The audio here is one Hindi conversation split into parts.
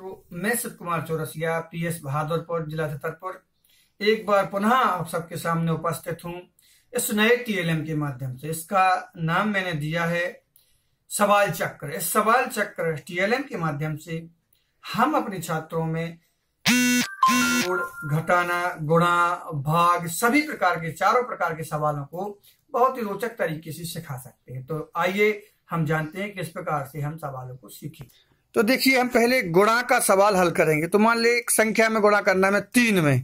तो मैं शिव कुमार चौरसिया पी एस बहादुरपुर जिला छतरपुर एक बार पुनः आप सबके सामने उपस्थित हूँ इस नए टीएलएम के माध्यम से इसका नाम मैंने दिया है सवाल चक्र इस सवाल चक्र टीएलएम के माध्यम से हम अपने छात्रों में घटाना गुणा भाग सभी प्रकार के चारों प्रकार के सवालों को बहुत ही रोचक तरीके से सिखा सकते हैं तो आइए हम जानते हैं किस प्रकार से हम सवालों को सीखें तो देखिए हम पहले गुणा का सवाल हल करेंगे तो मान ले एक संख्या में गुणा करना है तीन में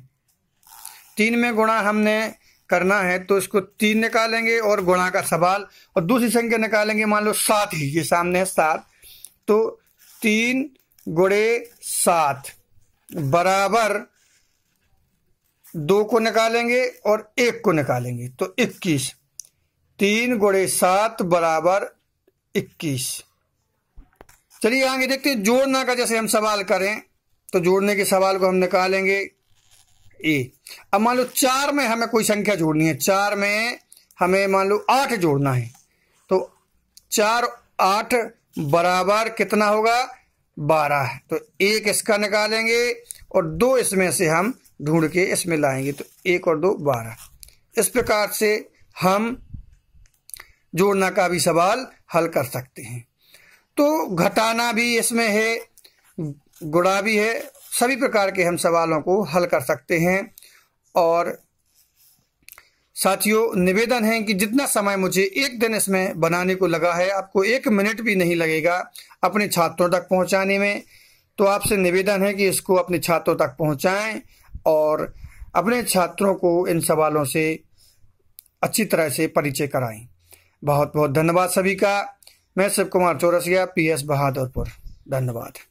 तीन में गुणा हमने करना है तो इसको तीन निकालेंगे और गुणा का सवाल और दूसरी संख्या निकालेंगे मान लो सात ही ये सामने है सात तो तीन गुड़े सात बराबर दो को निकालेंगे और एक को निकालेंगे तो इक्कीस तीन गुड़े सात बराबर इक्कीस चलिए आगे देखते हैं जोड़ना का जैसे हम सवाल करें तो जोड़ने के सवाल को हम निकालेंगे ए अब मान लो चार में हमें कोई संख्या जोड़नी है चार में हमें मान लो आठ जोड़ना है तो चार आठ बराबर कितना होगा बारह है तो एक इसका निकालेंगे और दो इसमें से हम ढूंढ के इसमें लाएंगे तो एक और दो बारह इस प्रकार से हम जोड़ना का भी सवाल हल कर सकते हैं तो घटाना भी इसमें है गुड़ा भी है सभी प्रकार के हम सवालों को हल कर सकते हैं और साथियों निवेदन है कि जितना समय मुझे एक दिन इसमें बनाने को लगा है आपको एक मिनट भी नहीं लगेगा अपने छात्रों तक पहुंचाने में तो आपसे निवेदन है कि इसको अपने छात्रों तक पहुंचाएं और अपने छात्रों को इन सवालों से अच्छी तरह से परिचय कराएं बहुत बहुत धन्यवाद सभी का मैं शिव कुमार चौरसिया एस बहादुरपुर धन्यवाद